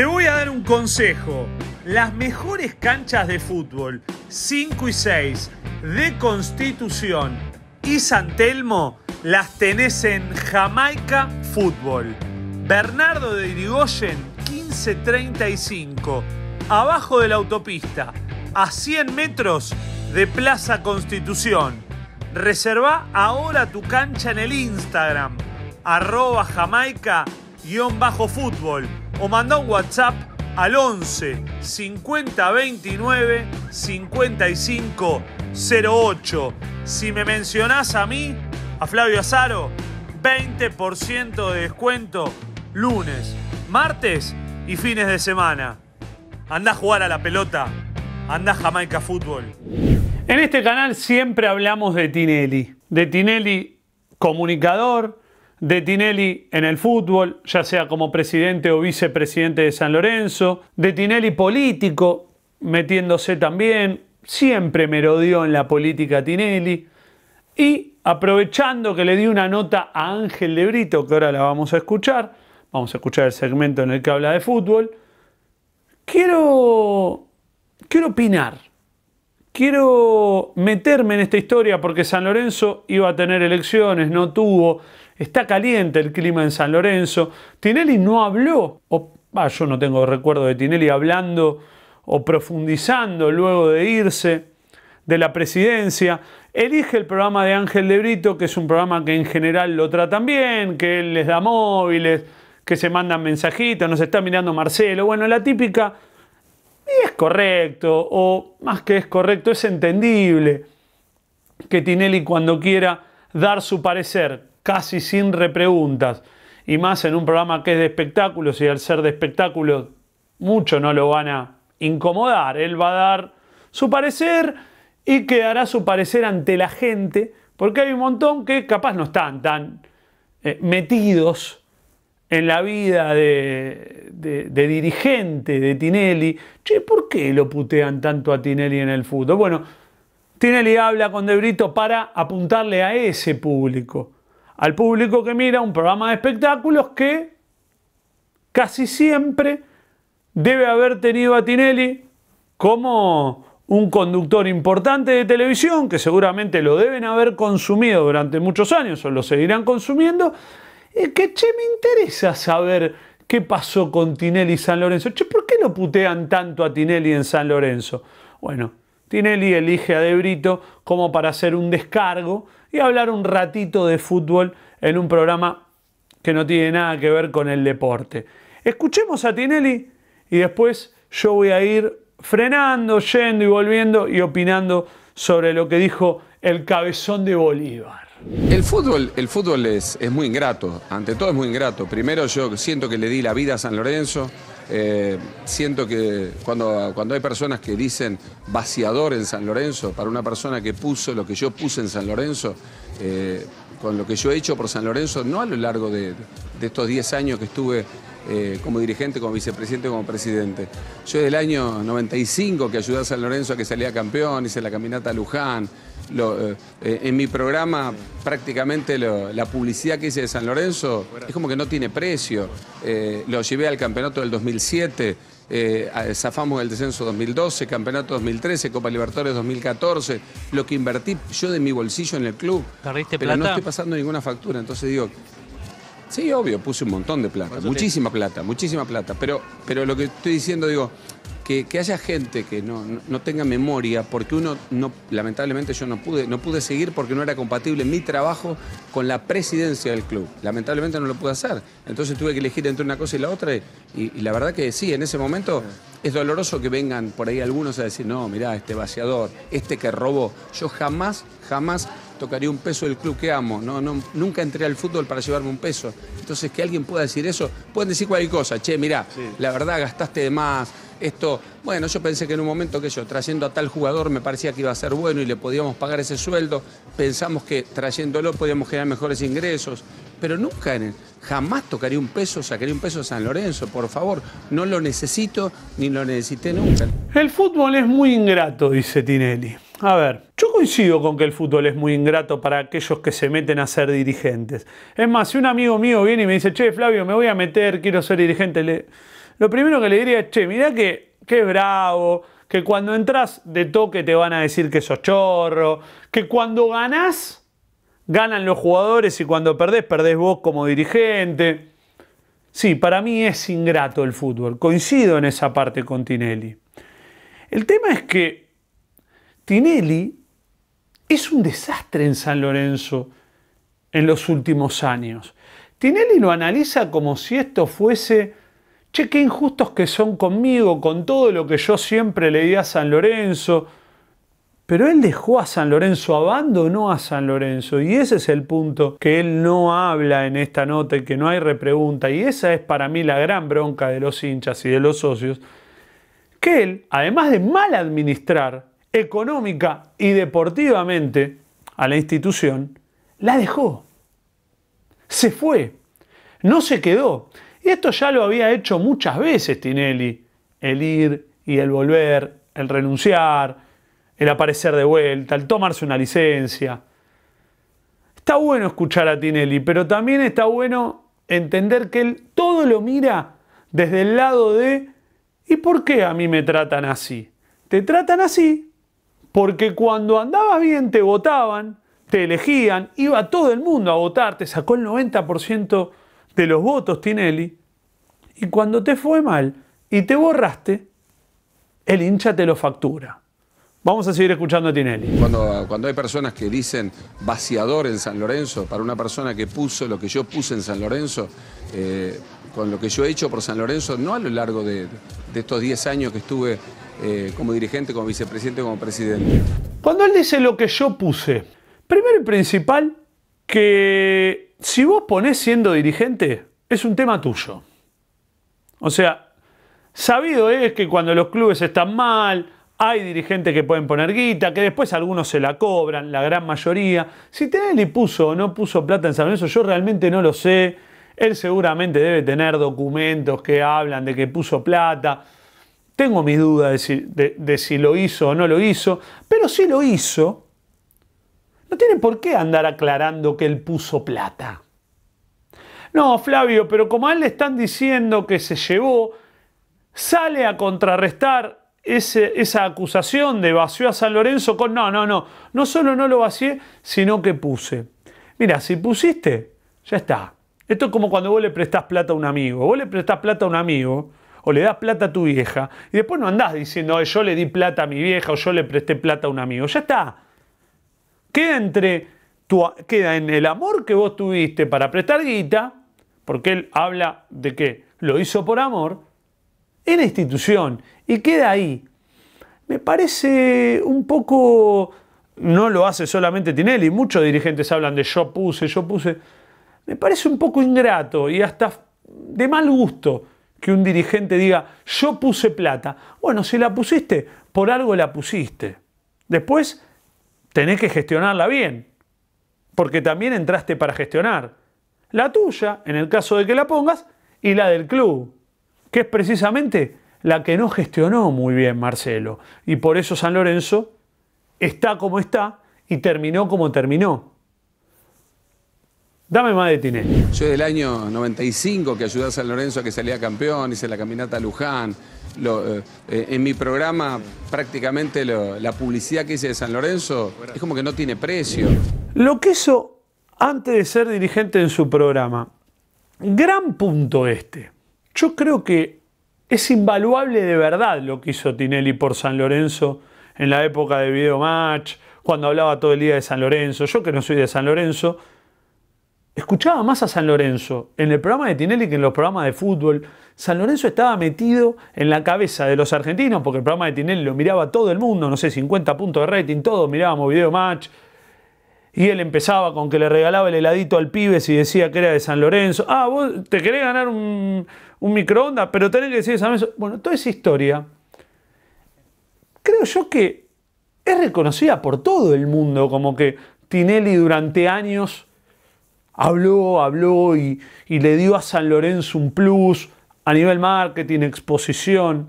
Te voy a dar un consejo. Las mejores canchas de fútbol 5 y 6 de Constitución y San Telmo las tenés en Jamaica Fútbol. Bernardo de Irigoyen 1535, abajo de la autopista, a 100 metros de Plaza Constitución. Reserva ahora tu cancha en el Instagram, arroba jamaica-fútbol o manda un WhatsApp al 11 50 29 55 08. Si me mencionás a mí, a Flavio Azaro, 20% de descuento lunes, martes y fines de semana. Anda a jugar a la pelota, anda Jamaica Fútbol. En este canal siempre hablamos de Tinelli, de Tinelli comunicador, de Tinelli en el fútbol, ya sea como presidente o vicepresidente de San Lorenzo, de Tinelli político, metiéndose también, siempre merodeó en la política Tinelli, y aprovechando que le di una nota a Ángel Lebrito, que ahora la vamos a escuchar, vamos a escuchar el segmento en el que habla de fútbol, quiero, quiero opinar, quiero meterme en esta historia porque San Lorenzo iba a tener elecciones, no tuvo, Está caliente el clima en San Lorenzo. Tinelli no habló, o ah, yo no tengo recuerdo de Tinelli hablando o profundizando luego de irse de la presidencia. Elige el programa de Ángel de Brito, que es un programa que en general lo tratan bien, que él les da móviles, que se mandan mensajitos, nos está mirando Marcelo. Bueno, la típica es correcto, o más que es correcto, es entendible que Tinelli cuando quiera dar su parecer, casi sin repreguntas, y más en un programa que es de espectáculos, y al ser de espectáculos, mucho no lo van a incomodar. Él va a dar su parecer y quedará su parecer ante la gente, porque hay un montón que capaz no están tan eh, metidos en la vida de, dirigente de Tinelli. Che, ¿por qué lo putean tanto a Tinelli en el fútbol? Bueno, Tinelli habla con De para apuntarle a ese público al público que mira un programa de espectáculos que casi siempre debe haber tenido a Tinelli como un conductor importante de televisión, que seguramente lo deben haber consumido durante muchos años o lo seguirán consumiendo, y que, che, me interesa saber qué pasó con Tinelli y San Lorenzo. Che, ¿por qué lo putean tanto a Tinelli en San Lorenzo? Bueno, Tinelli elige a De Brito como para hacer un descargo y hablar un ratito de fútbol en un programa que no tiene nada que ver con el deporte. Escuchemos a Tinelli y después yo voy a ir frenando, yendo y volviendo y opinando sobre lo que dijo el cabezón de Bolívar. El fútbol, el fútbol es, es muy ingrato, ante todo es muy ingrato. Primero yo siento que le di la vida a San Lorenzo, eh, siento que cuando, hay personas que dicen vaciador en San Lorenzo, para una persona que puso lo que yo puse en San Lorenzo, eh, con lo que yo he hecho por San Lorenzo, no a lo largo de, estos 10 años que estuve eh, como dirigente, como vicepresidente, como presidente. Yo desde el año 95 que ayudé a San Lorenzo a que salía campeón, hice la caminata a Luján, eh, en mi programa, prácticamente la publicidad que hice de San Lorenzo es como que no tiene precio. Eh, lo llevé al campeonato del 2007. Eh, zafamos el descenso 2012, campeonato 2013, Copa Libertadores 2014, lo que invertí yo de mi bolsillo en el club. pero no estoy pasando ninguna factura, entonces digo, sí, obvio, puse un montón de plata, muchísima plata, muchísima plata, pero, pero lo que estoy diciendo, digo, que, haya gente que no, tenga memoria, porque uno, no, lamentablemente yo no pude, no pude seguir porque no era compatible mi trabajo con la presidencia del club. Lamentablemente no lo pude hacer. Entonces tuve que elegir entre una cosa y la otra. Y, la verdad que sí, en ese momento es doloroso que vengan por ahí algunos a decir, no, mirá, este vaciador, este que robó. Yo jamás, jamás tocaría un peso del club que amo. No, nunca entré al fútbol para llevarme un peso. Entonces, que alguien pueda decir eso, pueden decir cualquier cosa. Che, mirá, la verdad gastaste de más, esto, bueno, yo pensé que en un momento que yo, trayendo a tal jugador me parecía que iba a ser bueno y le podíamos pagar ese sueldo, pensamos que trayéndolo podíamos generar mejores ingresos, pero nunca jamás tocaría un peso, sacaría un peso a San Lorenzo, por favor, no lo necesito ni lo necesité nunca. El fútbol es muy ingrato, dice Tinelli. A ver, yo coincido con que el fútbol es muy ingrato para aquellos que se meten a ser dirigentes. Es más, si un amigo mío viene y me dice, che, Flavio, me voy a meter, quiero ser dirigente, le lo primero que le diría es, che, mirá que, bravo, que cuando entras de toque te van a decir que sos chorro, que cuando ganás, ganan los jugadores y cuando perdés, perdés vos como dirigente. Sí, para mí es ingrato el fútbol, coincido en esa parte con Tinelli. El tema es que Tinelli es un desastre en San Lorenzo en los últimos años. Tinelli lo analiza como si esto fuese che, qué injustos que son conmigo, con todo lo que yo siempre le di a San Lorenzo. Pero él dejó a San Lorenzo, abandonó a San Lorenzo. Y ese es el punto que él no habla en esta nota y que no hay repregunta. Y esa es para mí la gran bronca de los hinchas y de los socios. Que él, además de mal administrar económica y deportivamente a la institución, la dejó. Se fue. No se quedó. Y esto ya lo había hecho muchas veces Tinelli, el ir y el volver, el renunciar, el aparecer de vuelta, el tomarse una licencia. Está bueno escuchar a Tinelli, pero también está bueno entender que él todo lo mira desde el lado de ¿y por qué a mí me tratan así? Te tratan así porque cuando andabas bien te votaban, te elegían, iba todo el mundo a votar, te sacó el 90% los votos Tinelli, y cuando te fue mal y te borraste, el hincha te lo factura. Vamos a seguir escuchando a Tinelli. Cuando, cuando hay personas que dicen vaciador en San Lorenzo, para una persona que puso lo que yo puse en San Lorenzo, eh, con lo que yo he hecho por San Lorenzo, no a lo largo de, estos 10 años que estuve eh, como dirigente, como vicepresidente, como presidente. Cuando él dice lo que yo puse, primero y principal, que si vos ponés siendo dirigente, es un tema tuyo. O sea, sabido es que cuando los clubes están mal, hay dirigentes que pueden poner guita, que después algunos se la cobran, la gran mayoría. Si y puso o no puso plata en San Lorenzo, yo realmente no lo sé. Él seguramente debe tener documentos que hablan de que puso plata. Tengo mis dudas de si, de si lo hizo o no lo hizo, pero si lo hizo, no tiene por qué andar aclarando que él puso plata. No, Flavio, pero como a él le están diciendo que se llevó, sale a contrarrestar esa acusación de vació a San Lorenzo con, no, no, no, no solo no lo vacié, sino que puse. Mira, si pusiste, ya está. Esto es como cuando vos le prestás plata a un amigo. Vos le prestás plata a un amigo o le das plata a tu vieja y después no andás diciendo, yo le di plata a mi vieja o yo le presté plata a un amigo. Ya está. Queda entre queda en el amor que vos tuviste para prestar guita, porque él habla de que lo hizo por amor, en la institución y queda ahí. Me parece un poco, no lo hace solamente Tinelli, muchos dirigentes hablan de yo puse, yo puse. Me parece un poco ingrato y hasta de mal gusto que un dirigente diga yo puse plata. Bueno, si la pusiste, por algo la pusiste. Después tenés que gestionarla bien, porque también entraste para gestionar. La tuya, en el caso de que la pongas, y la del club, que es precisamente la que no gestionó muy bien Marcelo. Y por eso San Lorenzo está como está y terminó como terminó. Dame más de Tinelli. Yo del año 95 que ayudé a San Lorenzo a que salía campeón, hice la caminata a Luján. Eh, eh, en mi programa prácticamente la publicidad que hice de San Lorenzo es como que no tiene precio. Lo que hizo antes de ser dirigente en su programa, gran punto este. Yo creo que es invaluable de verdad lo que hizo Tinelli por San Lorenzo en la época de Videomatch, cuando hablaba todo el día de San Lorenzo. Yo que no soy de San Lorenzo, escuchaba más a San Lorenzo en el programa de Tinelli que en los programas de fútbol. San Lorenzo estaba metido en la cabeza de los argentinos, porque el programa de Tinelli lo miraba todo el mundo, no sé, 50 puntos de rating, todos mirábamos video match. Y él empezaba con que le regalaba el heladito al pibe si decía que era de San Lorenzo. Ah, vos te querés ganar un, microondas, pero tenés que decir de San Lorenzo. Bueno, toda esa historia, creo yo que es reconocida por todo el mundo, como que Tinelli durante años habló, habló y le dio a San Lorenzo un plus a nivel marketing, exposición.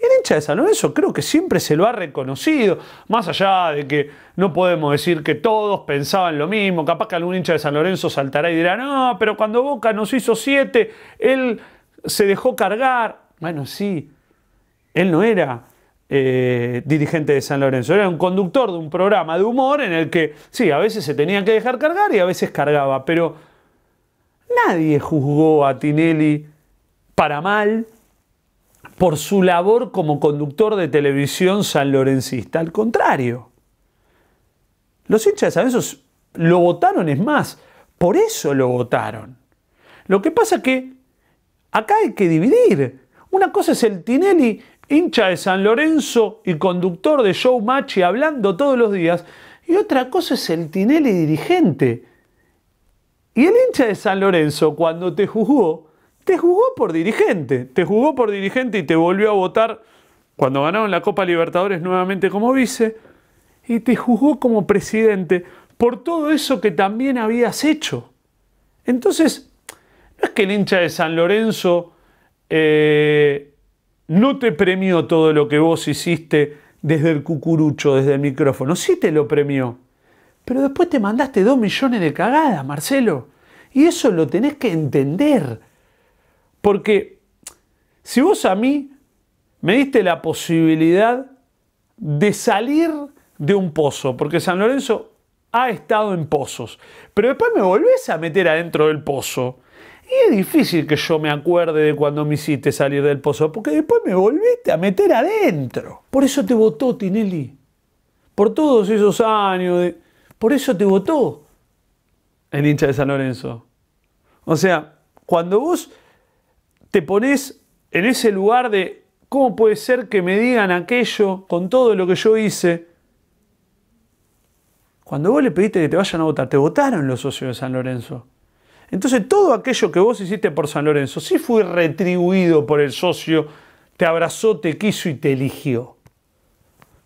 Y el hincha de San Lorenzo creo que siempre se lo ha reconocido, más allá de que no podemos decir que todos pensaban lo mismo, capaz que algún hincha de San Lorenzo saltará y dirá, no, pero cuando Boca nos hizo siete, él se dejó cargar. Bueno, sí, él no era eh, dirigente de San Lorenzo, era un conductor de un programa de humor en el que, sí, a veces se tenía que dejar cargar y a veces cargaba, pero nadie juzgó a Tinelli para mal por su labor como conductor de televisión sanlorencista. Al contrario, los hinchas de San Lorenzo lo votaron, es más, por eso lo votaron. Lo que pasa es que acá hay que dividir. Una cosa es el Tinelli, hincha de San Lorenzo y conductor de Showmatch y hablando todos los días, y otra cosa es el Tinelli dirigente. Y el hincha de San Lorenzo, cuando te juzgó, te jugó por dirigente, te jugó por dirigente y te volvió a votar cuando ganaron la Copa Libertadores nuevamente como vice, y te juzgó como presidente por todo eso que también habías hecho. Entonces, no es que el hincha de San Lorenzo eh, no te premió todo lo que vos hiciste desde el cucurucho, desde el micrófono, sí te lo premió, pero después te mandaste dos millones de cagadas, Marcelo, y eso lo tenés que entender. Porque si vos a mí me diste la posibilidad de salir de un pozo, porque San Lorenzo ha estado en pozos, pero después me volvés a meter adentro del pozo. Y es difícil que yo me acuerde de cuando me hiciste salir del pozo, porque después me volviste a meter adentro. Por eso te votó Tinelli. Por todos esos años. Por eso te votó el hincha de San Lorenzo. O sea, cuando vos te pones en ese lugar de cómo puede ser que me digan aquello con todo lo que yo hice. Cuando vos le pediste que te vayan a votar, te votaron los socios de San Lorenzo. Entonces todo aquello que vos hiciste por San Lorenzo sí fui retribuido por el socio, te abrazó, te quiso y te eligió.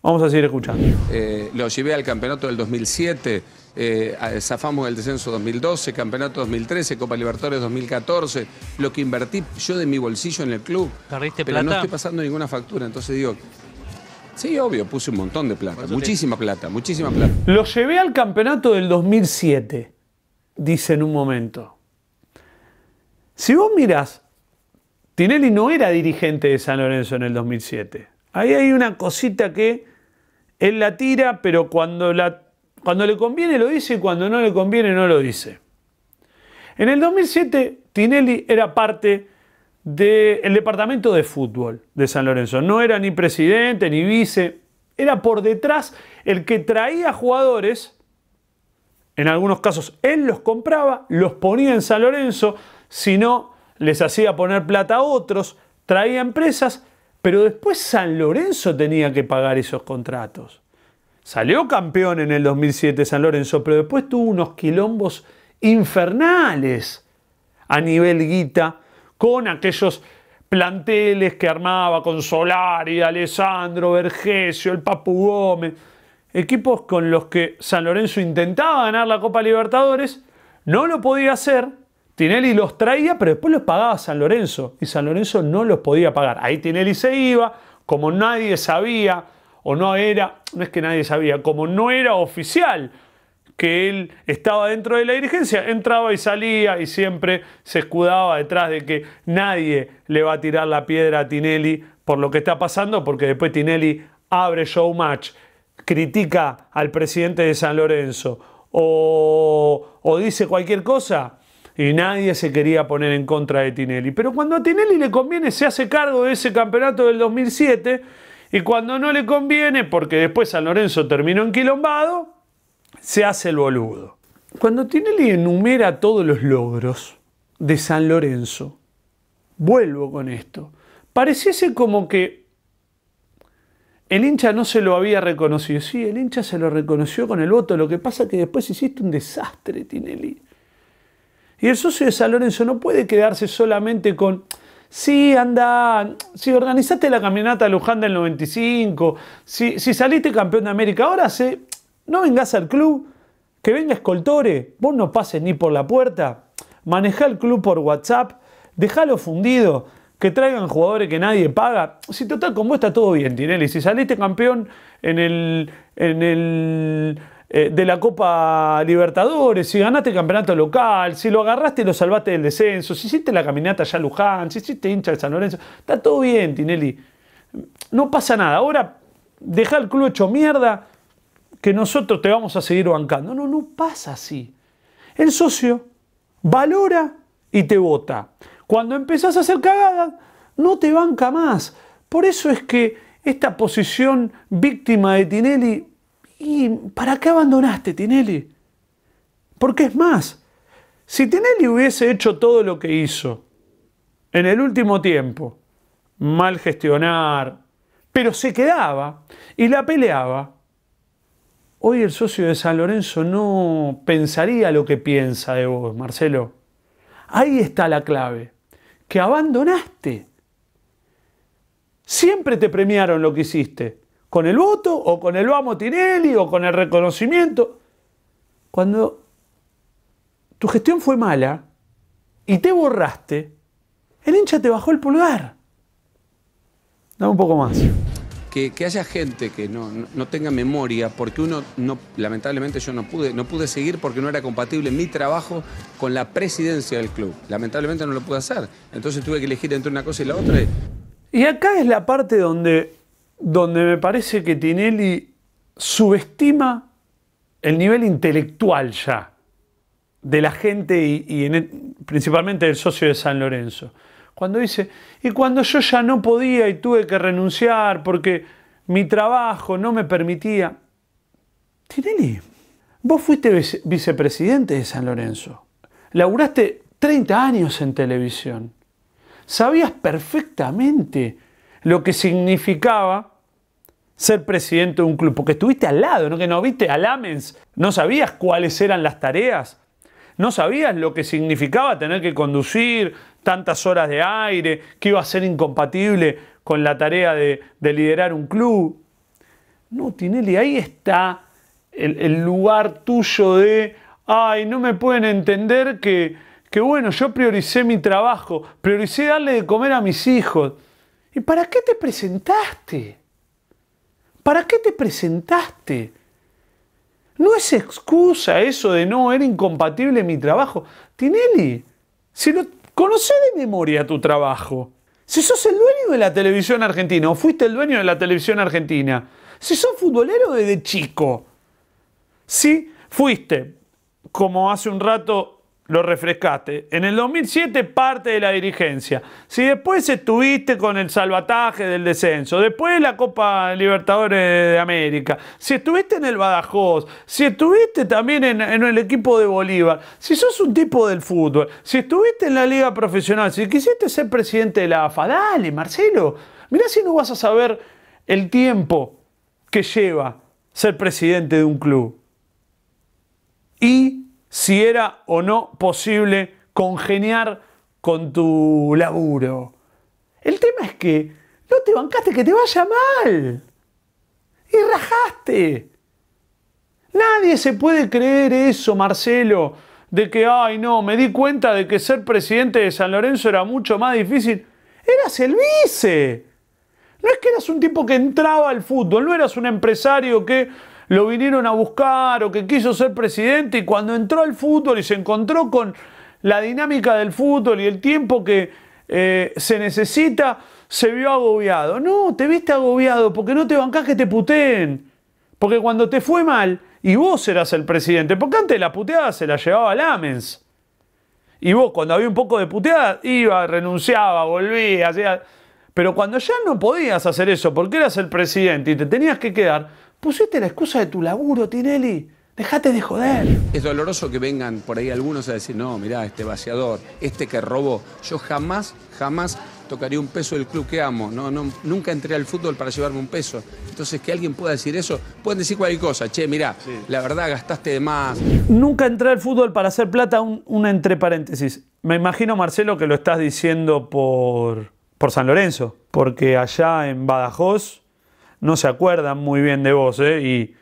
Vamos a seguir escuchando. Eh, lo llevé al campeonato del 2007 eh, zafamos el descenso 2012, campeonato 2013, Copa Libertadores 2014, lo que invertí yo de mi bolsillo en el club. pero no estoy pasando ninguna factura, entonces digo, sí, obvio, puse un montón de plata, muchísima plata, muchísima plata. Lo llevé al campeonato del 2007, dice en un momento. Si vos mirás, Tinelli no era dirigente de San Lorenzo en el 2007. Ahí hay una cosita que él la tira, pero cuando la cuando le conviene lo dice y cuando no le conviene no lo dice. En el 2007 Tinelli era parte del departamento de fútbol de San Lorenzo. No era ni presidente ni vice, era por detrás el que traía jugadores, en algunos casos él los compraba, los ponía en San Lorenzo, si no les hacía poner plata a otros, traía empresas, pero después San Lorenzo tenía que pagar esos contratos. Salió campeón en el 2007 San Lorenzo, pero después tuvo unos quilombos infernales a nivel guita con aquellos planteles que armaba con Solari, Alessandro, Vergesio, el Papu Gómez, equipos con los que San Lorenzo intentaba ganar la Copa Libertadores, no lo podía hacer, Tinelli los traía, pero después los pagaba San Lorenzo y San Lorenzo no los podía pagar. Ahí Tinelli se iba, como nadie sabía o no era, no es que nadie sabía, como no era oficial que él estaba dentro de la dirigencia, entraba y salía y siempre se escudaba detrás de que nadie le va a tirar la piedra a Tinelli por lo que está pasando, porque después Tinelli abre showmatch, critica al presidente de San Lorenzo o, o dice cualquier cosa y nadie se quería poner en contra de Tinelli. Pero cuando a Tinelli le conviene se hace cargo de ese campeonato del 2007 y cuando no le conviene, porque después San Lorenzo terminó enquilombado, se hace el boludo. Cuando Tinelli enumera todos los logros de San Lorenzo, vuelvo con esto, pareciese como que el hincha no se lo había reconocido. Sí, el hincha se lo reconoció con el voto, lo que pasa es que después hiciste un desastre, Tinelli. Y el socio de San Lorenzo no puede quedarse solamente con, si anda, si organizaste la caminata a Luján del 95, si, si saliste campeón de América, ahora sí, no vengas al club, que venga Escoltore, vos no pases ni por la puerta, maneja el club por WhatsApp, dejalo fundido, que traigan jugadores que nadie paga. Si total, con vos está todo bien, Tinelli. Si saliste campeón en el, en el eh, de la Copa Libertadores, si ganaste el campeonato local, si lo agarraste y lo salvaste del descenso, si hiciste la caminata allá a Luján, si hiciste hincha de San Lorenzo, está todo bien, Tinelli. No pasa nada. Ahora, deja el club hecho mierda, que nosotros te vamos a seguir bancando. No, no pasa así. El socio valora y te vota. Cuando empezás a hacer cagada, no te banca más. Por eso es que esta posición víctima de Tinelli ¿Y para qué abandonaste, Tinelli? Porque es más, si Tinelli hubiese hecho todo lo que hizo en el último tiempo, mal gestionar, pero se quedaba y la peleaba, hoy el socio de San Lorenzo no pensaría lo que piensa de vos, Marcelo. Ahí está la clave, que abandonaste. Siempre te premiaron lo que hiciste con el voto o con el vamos Tinelli o con el reconocimiento. Cuando tu gestión fue mala y te borraste, el hincha te bajó el pulgar. Dame un poco más. Que, haya gente que no, tenga memoria, porque uno, no, lamentablemente yo no pude, no pude seguir porque no era compatible mi trabajo con la presidencia del club. Lamentablemente no lo pude hacer. Entonces tuve que elegir entre una cosa y la otra. Y acá es la parte donde donde me parece que Tinelli subestima el nivel intelectual ya de la gente y, principalmente del socio de San Lorenzo. Cuando dice, y cuando yo ya no podía y tuve que renunciar porque mi trabajo no me permitía. Tinelli, vos fuiste vicepresidente de San Lorenzo. Laburaste 30 años en televisión. Sabías perfectamente lo que significaba ser presidente de un club, porque estuviste al lado, ¿no? Que no viste al Amens, no sabías cuáles eran las tareas, no sabías lo que significaba tener que conducir tantas horas de aire, que iba a ser incompatible con la tarea de, liderar un club. No, Tinelli, ahí está el, lugar tuyo de, ay, no me pueden entender que, que, bueno, yo prioricé mi trabajo, prioricé darle de comer a mis hijos. ¿Y para qué te presentaste? ¿Para qué te presentaste? No es excusa eso de no, era incompatible mi trabajo. Tinelli, si no de memoria tu trabajo. Si sos el dueño de la televisión argentina o fuiste el dueño de la televisión argentina. Si sos futbolero desde chico. Si fuiste, como hace un rato lo refrescaste. En el 2007 parte de la dirigencia. Si después estuviste con el salvataje del descenso, después de la Copa Libertadores de América, si estuviste en el Badajoz, si estuviste también en, en, el equipo de Bolívar, si sos un tipo del fútbol, si estuviste en la liga profesional, si quisiste ser presidente de la AFA, dale, Marcelo, mirá si no vas a saber el tiempo que lleva ser presidente de un club. Y si era o no posible congeniar con tu laburo. El tema es que no te bancaste que te vaya mal. Y rajaste. Nadie se puede creer eso, Marcelo, de que, ay no, me di cuenta de que ser presidente de San Lorenzo era mucho más difícil. Eras el vice. No es que eras un tipo que entraba al fútbol, no eras un empresario que lo vinieron a buscar o que quiso ser presidente y cuando entró al fútbol y se encontró con la dinámica del fútbol y el tiempo que eh, se necesita, se vio agobiado. No, te viste agobiado porque no te bancás que te puteen. Porque cuando te fue mal, y vos eras el presidente, porque antes la puteada se la llevaba Lamens. Y vos, cuando había un poco de puteada, iba, renunciaba, volvía, hacía... Pero cuando ya no podías hacer eso porque eras el presidente y te tenías que quedar, Pusiste la excusa de tu laburo, Tinelli. Dejate de joder. Es doloroso que vengan por ahí algunos a decir, no, mirá, este vaciador, este que robó. Yo jamás, jamás tocaría un peso del club que amo. No, no, nunca entré al fútbol para llevarme un peso. Entonces, que alguien pueda decir eso, pueden decir cualquier cosa. Che, mirá, la verdad gastaste de más. Nunca entré al fútbol para hacer plata, un, una entre paréntesis. Me imagino, Marcelo, que lo estás diciendo por, por San Lorenzo. Porque allá en Badajoz no se acuerdan muy bien de vos, ¿eh? Y,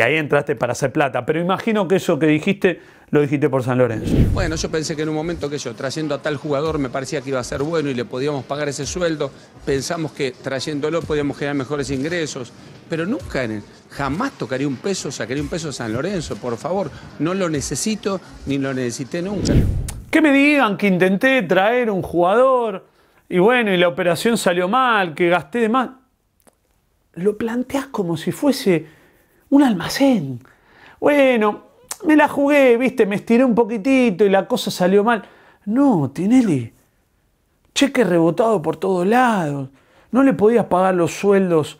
ahí entraste para hacer plata. Pero imagino que eso que dijiste lo dijiste por San Lorenzo. Bueno, yo pensé que en un momento que yo, trayendo a tal jugador, me parecía que iba a ser bueno y le podíamos pagar ese sueldo. Pensamos que trayéndolo podíamos generar mejores ingresos. Pero nunca, en el, jamás tocaría un peso, sacaría un peso a San Lorenzo, por favor. No lo necesito ni lo necesité nunca. Que me digan que intenté traer un jugador y bueno, y la operación salió mal, que gasté de más lo planteas como si fuese un almacén. Bueno, me la jugué, viste, me estiré un poquitito y la cosa salió mal. No, Tinelli, cheque rebotado por todos lados. No le podías pagar los sueldos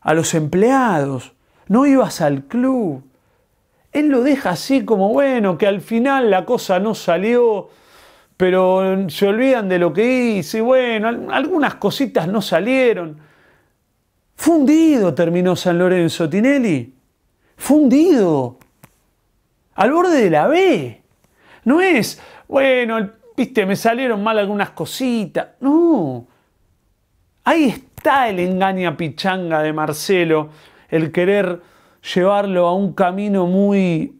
a los empleados. No ibas al club. Él lo deja así como, bueno, que al final la cosa no salió, pero se olvidan de lo que hice. Bueno, algunas cositas no salieron Fundido terminó San Lorenzo Tinelli. Fundido. Al borde de la B. No es, bueno, viste, me salieron mal algunas cositas. No. Ahí está el engaña pichanga de Marcelo, el querer llevarlo a un camino muy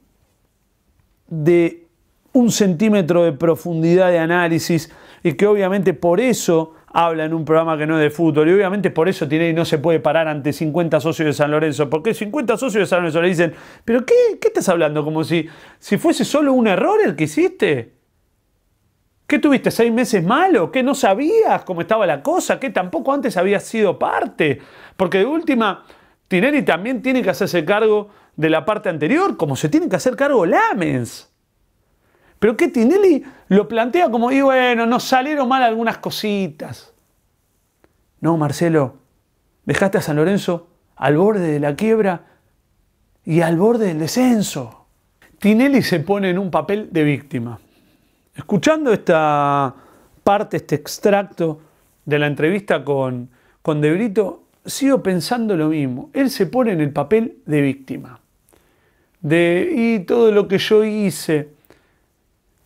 de un centímetro de profundidad de análisis y que obviamente por eso habla en un programa que no es de fútbol. Y obviamente por eso y no se puede parar ante 50 socios de San Lorenzo. Porque 50 socios de San Lorenzo le dicen, ¿pero qué, qué estás hablando? Como si, si fuese solo un error el que hiciste. ¿Qué tuviste seis meses malo? ¿Qué no sabías cómo estaba la cosa? ¿Qué tampoco antes habías sido parte? Porque de última, Tineri también tiene que hacerse cargo de la parte anterior, como se tiene que hacer cargo Lamens. Pero que Tinelli lo plantea como, y bueno, nos salieron mal algunas cositas. No, Marcelo, dejaste a San Lorenzo al borde de la quiebra y al borde del descenso. Tinelli se pone en un papel de víctima. Escuchando esta parte, este extracto de la entrevista con, con De Brito, sigo pensando lo mismo. Él se pone en el papel de víctima. De, y todo lo que yo hice,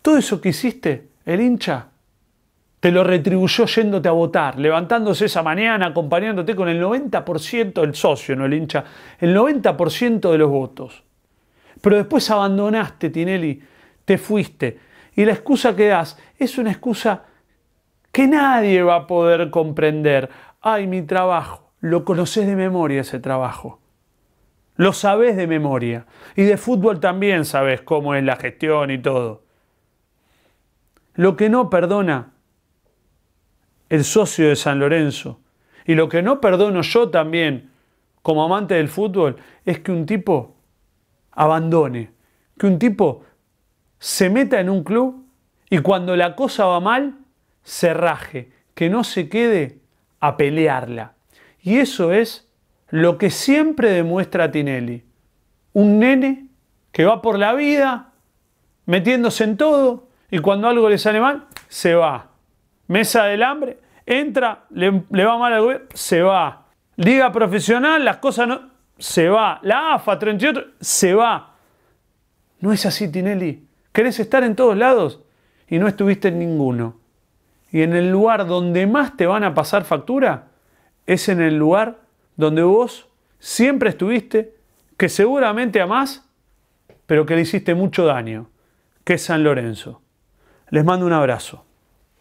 todo eso que hiciste, el hincha, te lo retribuyó yéndote a votar, levantándose esa mañana, acompañándote con el 90% del socio, no el hincha, el 90% de los votos. Pero después abandonaste, Tinelli, te fuiste. Y la excusa que das es una excusa que nadie va a poder comprender. Ay, mi trabajo, lo conoces de memoria ese trabajo. Lo sabes de memoria. Y de fútbol también sabes cómo es la gestión y todo. Lo que no perdona el socio de San Lorenzo y lo que no perdono yo también como amante del fútbol es que un tipo abandone, que un tipo se meta en un club y cuando la cosa va mal, se raje, que no se quede a pelearla. Y eso es lo que siempre demuestra Tinelli. Un nene que va por la vida metiéndose en todo, y cuando algo le sale mal, se va. Mesa del hambre, entra, le, va mal al gobierno, se va. Liga profesional, las cosas no. Se va. La AFA 38, se va. No es así, Tinelli. Querés estar en todos lados y no estuviste en ninguno. Y en el lugar donde más te van a pasar factura es en el lugar donde vos siempre estuviste, que seguramente más, pero que le hiciste mucho daño, que es San Lorenzo. Les mando un abrazo.